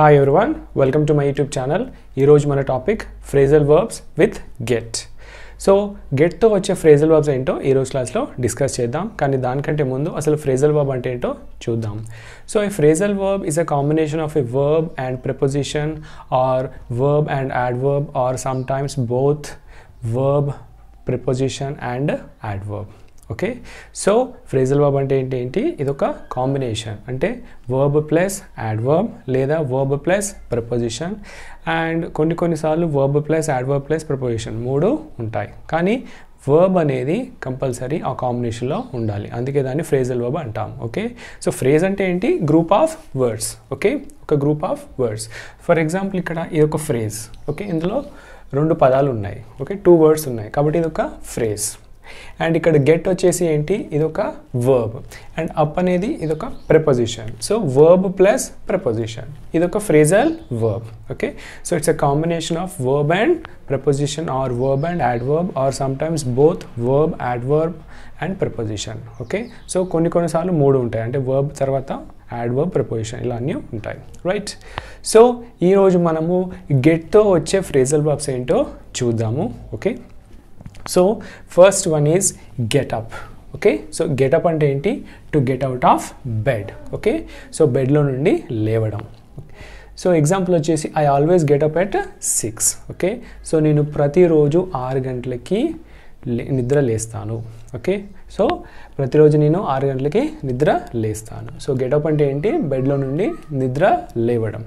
Hi one welcome to my YouTube channel ఈరోజు మన topic phrasal verbs with get so గెట్తో వచ్చే phrasal verbs ఏంటో ఈరోజు క్లాస్లో డిస్కస్ చేద్దాం కానీ దానికంటే ముందు అసలు ఫ్రేజల్ వర్బ్ అంటే ఏంటో చూద్దాం so a phrasal verb is a combination of a verb and preposition or verb and adverb or sometimes both verb preposition and adverb okay so phrasal verb అంటే ఏంటి ఏంటి ఒక combination అంటే verb plus adverb లేదా verb plus preposition and కొన్ని కొన్నిసార్లు verb plus adverb plus preposition మూడు ఉంటాయి కానీ వర్బ్ అనేది కంపల్సరీ ఆ కాంబినేషన్లో ఉండాలి అందుకే దాన్ని ఫ్రేజల్ వర్బ్ అంటాం ఓకే సో ఫ్రేజ్ అంటే ఏంటి గ్రూప్ ఆఫ్ వర్డ్స్ ఓకే ఒక group of words for example ఇక్కడ ఇది ఒక ఫ్రేజ్ ఓకే ఇందులో రెండు పదాలు ఉన్నాయి ఓకే టూ వర్డ్స్ ఉన్నాయి కాబట్టి ఇది ఒక ఫ్రేజ్ అండ్ ఇక్కడ గెట్ వచ్చేసి ఏంటి ఇది ఒక వర్బ్ అండ్ అప్ అనేది ఇదొక ప్రిపోజిషన్ సో వర్బ్ ప్లస్ ఇది ఇదొక phrasal verb okay so it's a combination of verb and preposition or verb and adverb or sometimes both verb adverb and preposition okay so కొన్ని కొన్నిసార్లు మూడు ఉంటాయి అంటే verb తర్వాత యాడ్వర్బ్ ప్రపోజిషన్ ఇలా అన్నీ ఉంటాయి రైట్ సో ఈరోజు మనము గెట్తో వచ్చే ఫ్రేజల్ వర్బ్స్ ఏంటో చూద్దాము okay so first one is get up okay so get up అంటే ఏంటి to get out of bed okay so బెడ్లో నుండి లేవడం సో ఎగ్జాంపుల్ వచ్చేసి I always get up at six okay so నేను ప్రతిరోజు ఆరు గంటలకి నిద్ర లేస్తాను ఓకే సో ప్రతిరోజు నేను ఆరు గంటలకి నిద్ర లేస్తాను సో గెటప్ అంటే ఏంటి బెడ్లో నుండి నిద్ర లేవడం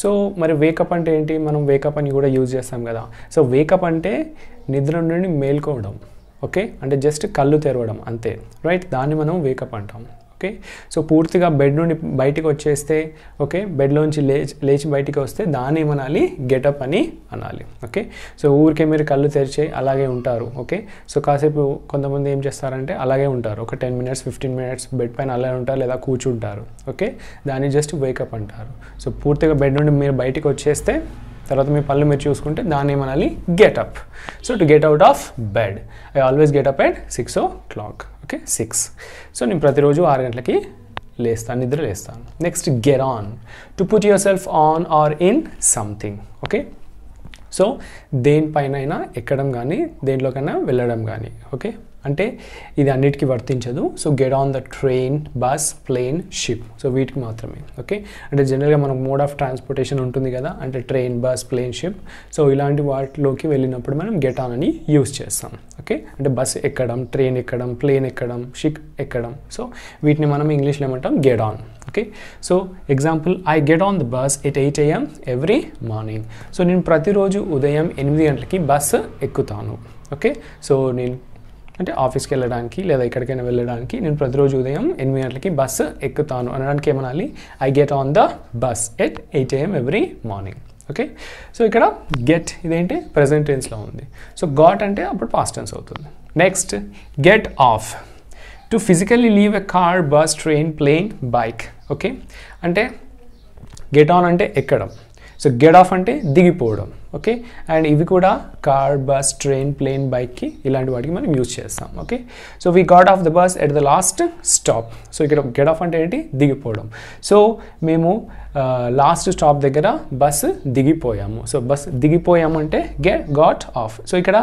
సో మరి వేకప్ అంటే ఏంటి మనం వేకప్ అని కూడా యూజ్ చేస్తాం కదా సో వేకప్ అంటే నిద్ర నుండి మేల్కోవడం ఓకే అంటే జస్ట్ కళ్ళు తెరవడం అంతే రైట్ దాన్ని మనం వేకప్ అంటాం ఓకే సో పూర్తిగా బెడ్ నుండి బయటకు వచ్చేస్తే ఓకే బెడ్లోంచి లేచి లేచి బయటికి వస్తే దాన్ని ఏమనాలి గెటప్ అని అనాలి ఓకే సో ఊరికే మీరు కళ్ళు తెరిచి అలాగే ఉంటారు ఓకే సో కాసేపు కొంతమంది ఏం చేస్తారంటే అలాగే ఉంటారు ఒక ten minutes fifteen minutes bed పైన అలాగే ఉంటారు లేదా కూర్చుంటారు ఓకే దాన్ని జస్ట్ వేకప్ అంటారు సో పూర్తిగా బెడ్ నుండి మీరు బయటకు వచ్చేస్తే తర్వాత మీ పళ్ళు మీరు చూసుకుంటే దాన్ని ఏమనాలి get up so to get out of bed I always get up six o'clock okay six so నేను ప్రతిరోజు ఆరు గంటలకి లేస్తాను నిద్ర లేస్తాను next get on to put yourself on or in something okay so దేనిపైన ఎక్కడం కానీ దేంట్లోకైనా వెళ్ళడం కానీ ఓకే అంటే ఇది అన్నిటికీ వర్తించదు so get on the train bus plane ship so వీటికి మాత్రమే ఓకే అంటే జనరల్గా మనకు మోడ్ ఆఫ్ ట్రాన్స్పోర్టేషన్ ఉంటుంది కదా అంటే train bus plane ship so ఇలాంటి వాటిలోకి వెళ్ళినప్పుడు మనం గెట్ ఆన్ అని యూస్ చేస్తాం ఓకే అంటే బస్ ఎక్కడం ట్రైన్ ఎక్కడం ప్లేన్ ఎక్కడం షిప్ ఎక్కడం సో వీటిని మనం ఇంగ్లీష్లో ఏమంటాం get on okay so example I get on the bus at eight AM every morning so నేను ప్రతిరోజు ఉదయం ఎనిమిది గంటలకి బస్సు ఎక్కుతాను ఓకే సో నేను అంటే ఆఫీస్కి వెళ్ళడానికి లేదా ఎక్కడికైనా వెళ్ళడానికి నేను ప్రతిరోజు ఉదయం ఎనిమిది గంటలకి బస్ ఎక్కుతాను అనడానికి ఏమనాలి I get on the bus at eight AM every morning okay so ఇక్కడ గెట్ ఇదేంటి ప్రజెంట్ టెన్స్లో ఉంది సో గాట్ అంటే అప్పుడు పాస్ట్ టెన్స్ అవుతుంది next get off to physically leave a car bus train plane bike okay అంటే get on అంటే ఎక్కడం సో గెట్ ఆఫ్ అంటే దిగిపోవడం ఓకే అండ్ ఇవి కూడా కార్ బస్ ట్రైన్ ప్లేన్ బైక్కి ఇలాంటి వాటికి మనం యూజ్ చేస్తాం okay so we got off the bus at the last stop so ఇక్కడ గెట్ ఆఫ్ అంటే ఏంటి దిగిపోవడం సో మేము లాస్ట్ uh, స్టాప్ దగ్గర బస్ దిగిపోయాము సో బస్ దిగిపోయాము అంటే గెట్ గాట్ ఆఫ్ సో ఇక్కడ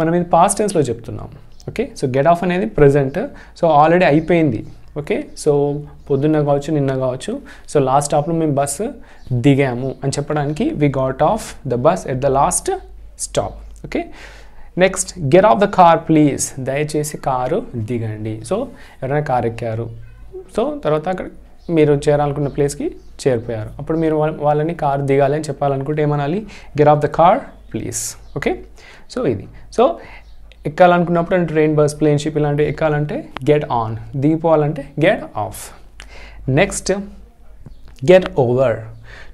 మనం ఇది పాస్ట్ టెన్స్లో చెప్తున్నాం ఓకే సో గెట్ ఆఫ్ అనేది ప్రజెంట్ సో ఆల్రెడీ అయిపోయింది ఓకే సో పొద్దున్న కావచ్చు నిన్న కావచ్చు సో లాస్ట్ స్టాప్లో మేము బస్ దిగాము అని చెప్పడానికి we got off the bus at the last stop okay next get off the car please దయచేసి కారు దిగండి సో ఎవరైనా కార్ ఎక్కారు సో తర్వాత అక్కడ మీరు చేరాలనుకున్న ప్లేస్కి చేరిపోయారు అప్పుడు మీరు వాళ్ళని కార్ దిగాలి అని చెప్పాలనుకుంటే ఏమనాలి get off the car please okay so ఇది సో ఎక్కాలనుకున్నప్పుడు అంటే ట్రైన్ బస్ ప్లేన్ షిప్ ఇలాంటివి ఎక్కాలంటే గెట్ ఆన్ దిగిపోవాలంటే get off next get over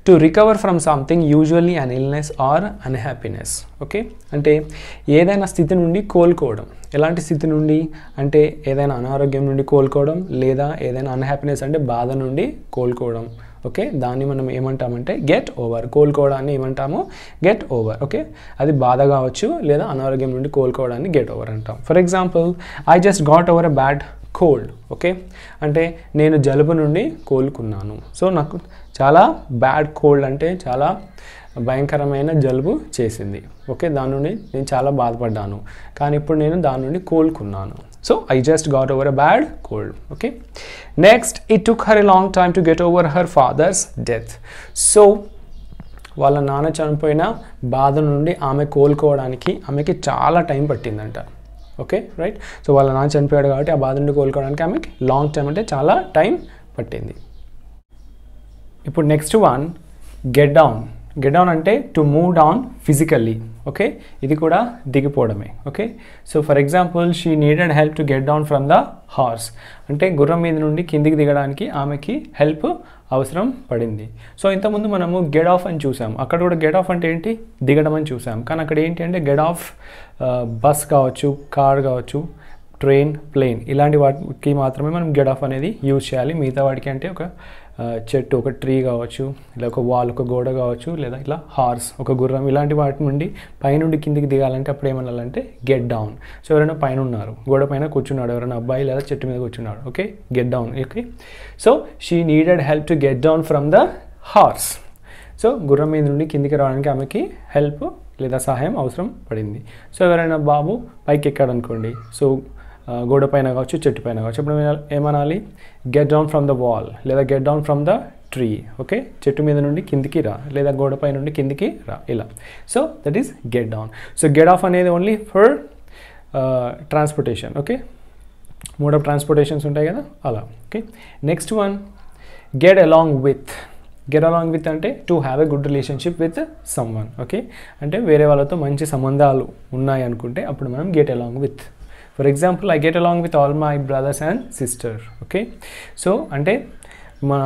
to recover from something usually an illness or unhappiness okay అంటే ఏదైనా స్థితి నుండి కోలుకోవడం ఎలాంటి స్థితి నుండి అంటే ఏదైనా అనారోగ్యం నుండి కోలుకోవడం లేదా ఏదైనా అన్హ్యాపీనెస్ అంటే బాధ నుండి కోలుకోవడం ఓకే దాన్ని మనం ఏమంటామంటే గెట్ ఓవర్ కోలుకోవడాన్ని ఏమంటాము గెట్ ఓవర్ ఓకే అది బాధ కావచ్చు లేదా అనారోగ్యం నుండి కోలుకోవడాన్ని గెట్ ఓవర్ అంటాం for example I just got over a bad cold okay అంటే నేను జలుబు నుండి కోలుకున్నాను సో నాకు చాలా బ్యాడ్ కోల్డ్ అంటే చాలా భయంకరమైన జలుబు చేసింది ఓకే దాని నుండి నేను చాలా బాధపడ్డాను కానీ ఇప్పుడు నేను దాని నుండి కోలుకున్నాను So I just got over a bad cold. Okay. Next, it took her a long time to get over her father's death. So వాళ్ళ నాన్న చనిపోయిన బాధ నుండి ఆమె కోలుకోవడానికి ఆమెకి చాలా టైం పట్టిందంట ఓకే రైట్ సో వాళ్ళ నాన్న చనిపోయాడు కాబట్టి ఆ బాధ నుండి కోలుకోవడానికి ఆమెకి లాంగ్ టైం అంటే చాలా టైం పట్టింది ఇప్పుడు next one get down get down అంటే to move down physically okay ఇది కూడా దిగిపోవడమే okay so for example she needed help to get down from the horse అంటే గుర్రం మీద నుండి కిందికి దిగడానికి ఆమెకి హెల్ప్ అవసరం పడింది సో ఇంతకుముందు మనము గెట్ ఆఫ్ అని చూసాం అక్కడ కూడా గెట్ ఆఫ్ అంటే ఏంటి దిగడం అని చూసాం కానీ అక్కడ ఏంటి అంటే గెట్ ఆఫ్ బస్ కావచ్చు కార్ కావచ్చు ట్రైన్ ప్లేన్ ఇలాంటి వాటికి మాత్రమే మనం గెట్ ఆఫ్ అనేది యూజ్ చేయాలి మిగతా వాటికి అంటే ఒక చెట్టు ఒక ట్రీ కావచ్చు లేక ఒక వాల్ ఒక గోడ కావచ్చు లేదా ఇలా హార్స్ ఒక గుర్రం ఇలాంటి వాటి నుండి పైనుండి కిందికి దిగాలంటే అప్పుడు ఏమనాలంటే గెట్ డౌన్ సో ఎవరైనా పైన ఉన్నారు గోడ పైన కూర్చున్నాడు ఎవరైనా అబ్బాయి లేదా చెట్టు మీద కూర్చున్నాడు okay get down okay so she needed help to get down from the horse so గుర్రం మీద నుండి కిందికి రావడానికి ఆమెకి హెల్ప్ లేదా సహాయం అవసరం పడింది సో ఎవరైనా బాబు పైకి అనుకోండి సో గోడ పైన కావచ్చు చెట్టు పైన కావచ్చు ఇప్పుడు ఏమనాలి get down from the wall లేదా get down from the tree okay చెట్టు మీద నుండి కిందికి రా లేదా గోడపై నుండి కిందికి రా ఇలా so that is get down so get off అనేది only for transportation okay mode of transportations ఉంటాయి కదా అలా okay next one get along with get along with అంటే to have a good relationship with someone okay అంటే వేరే వాళ్ళతో మంచి సంబంధాలు ఉన్నాయి అనుకుంటే అప్పుడు మనం get along with for example I get along with all my brothers and sister okay so అంటే మా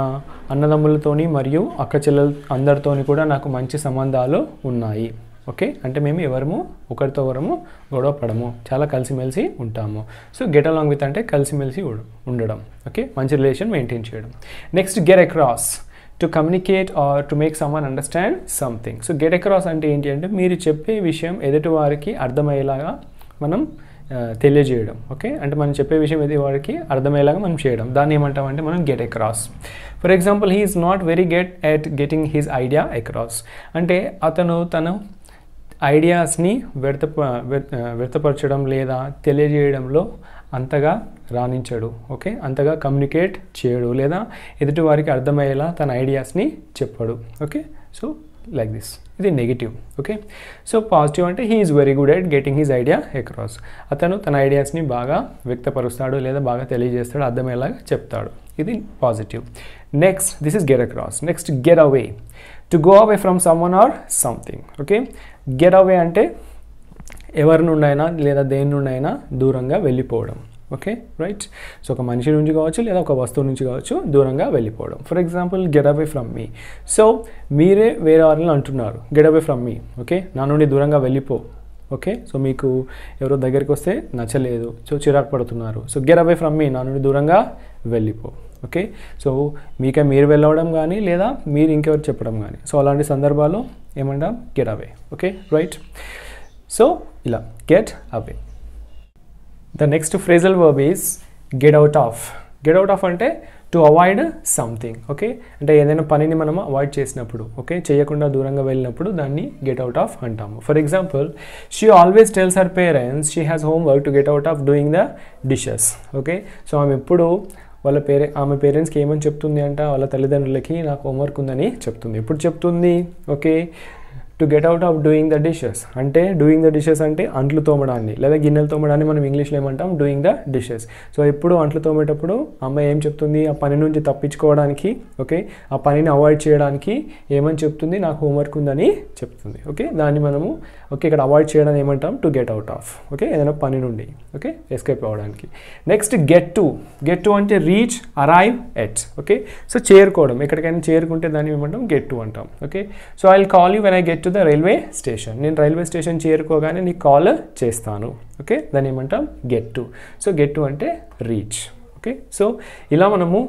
అన్నదమ్ములతోని మరియు అక్క చెల్లెల అందరితోని కూడా నాకు మంచి సంబంధాలు ఉన్నాయి ఓకే అంటే మేము ఎవరము ఒకరితో ఒకరము గొడవ పడము చాలా కలిసిమెలిసి ఉంటాము సో గెట్ అలాంగ్ విత్ అంటే కలిసిమెలిసి ఉండడం ఓకే మంచి రిలేషన్ మెయింటైన్ చేయడం next get across to communicate or to make someone understand something so get across అంటే ఏంటి అంటే మీరు చెప్పే విషయం ఎదుటి వారికి అర్థమయ్యేలాగా మనం తెలియజేయడం ఓకే అంటే మనం చెప్పే విషయం ఇది వాడికి అర్థమయ్యేలాగా మనం చేయడం దాన్ని ఏమంటామంటే మనం get across for example he is not very get at getting his idea across అంటే అతను తను ఐడియాస్ని వ్యర్థప వ్యర్థపరచడం లేదా తెలియజేయడంలో అంతగా రాణించడు ఓకే అంతగా కమ్యూనికేట్ చేయడు లేదా ఎదుటి వారికి అర్థమయ్యేలా తన ఐడియాస్ని చెప్పడు ఓకే సో లైక్ దిస్ ఇది నెగిటివ్ ఓకే సో పాజిటివ్ అంటే he is very good at getting his idea across అతను తన ఐడియాస్ని బాగా వ్యక్తపరుస్తాడు లేదా బాగా తెలియజేస్తాడు అర్థమయ్యేలాగా చెప్తాడు ఇది positive next this is get across next get away to go away from someone or something okay get away అంటే ఎవరి నుండైనా లేదా దేని నుండైనా దూరంగా వెళ్ళిపోవడం ఓకే రైట్ సో ఒక మనిషి నుంచి కావచ్చు లేదా ఒక వస్తువు నుంచి కావచ్చు దూరంగా వెళ్ళిపోవడం for example get away from me so మీరే వేరే వాళ్ళని అంటున్నారు get away from me okay నా నుండి దూరంగా వెళ్ళిపో ఓకే సో మీకు ఎవరో దగ్గరికి వస్తే నచ్చలేదు సో చిరాకు పడుతున్నారు so get away from me నా నుండి దూరంగా వెళ్ళిపో ఓకే సో మీకే మీరు వెళ్ళవడం కానీ లేదా మీరు ఇంకెవరు చెప్పడం కానీ సో అలాంటి సందర్భాల్లో ఏమంటాం get away okay right so ఇలా get away the next phrasal verb is get out of get out of అంటే టు అవాయిడ్ సంథింగ్ ఓకే అంటే ఏదైనా పనిని మనం అవాయిడ్ చేసినప్పుడు ఓకే చేయకుండా దూరంగా వెళ్ళినప్పుడు దాన్ని గెట్ అవుట్ ఆఫ్ అంటాము for example she always tells her parents she has homework to get out of doing the dishes okay so ఆమె ఎప్పుడు వాళ్ళ పేరే ఆమె పేరెంట్స్కి ఏమని చెప్తుంది అంట వాళ్ళ తల్లిదండ్రులకి నాకు హోంవర్క్ ఉందని చెప్తుంది ఎప్పుడు చెప్తుంది okay to get out of doing the dishes అంటే డూయింగ్ ద డిషెస్ అంటే అంట్లు తోమడాన్ని లేదా గిన్నెలు తోమడాన్ని మనం ఇంగ్లీష్లో ఏమంటాం డూయింగ్ ద డిషెస్ సో ఎప్పుడు అంట్లు తోమేటప్పుడు అమ్మాయి ఏం చెప్తుంది ఆ పని నుంచి తప్పించుకోవడానికి ఓకే ఆ పనిని అవాయిడ్ చేయడానికి ఏమని చెప్తుంది నాకు హోంవర్క్ ఉందని చెప్తుంది ఓకే దాన్ని మనము ఓకే ఇక్కడ అవాయిడ్ చేయడానికి ఏమంటాం to get out of okay ఏదైనా పని నుండి ఓకే ఎస్కేప్ అవ్వడానికి next get to get to అంటే reach arrive at okay so చేరుకోవడం ఎక్కడికైనా చేరుకుంటే దాన్ని ఏమంటాం గెట్ టు అంటాం okay so I call you when I get to the railway station నేను రైల్వే స్టేషన్ చేరుకోగానే నీకు కాల్ చేస్తాను ఓకే దాన్ని ఏమంటాం get to so get to అంటే రీచ్ ఓకే సో ఇలా మనము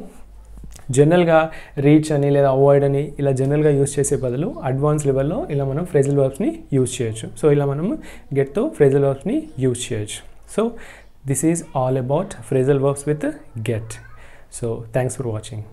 జనరల్గా రీచ్ అని లేదా అవాయిడ్ అని ఇలా జనరల్గా యూస్ చేసే బదులు అడ్వాన్స్ లెవెల్లో ఇలా మనం ఫ్రెజల్ వర్బ్స్ని యూజ్ చేయొచ్చు సో ఇలా మనం గెట్తో ఫ్రెజల్ వర్బ్స్ని యూజ్ చేయొచ్చు so this is all about phrasal verbs with get so thanks for watching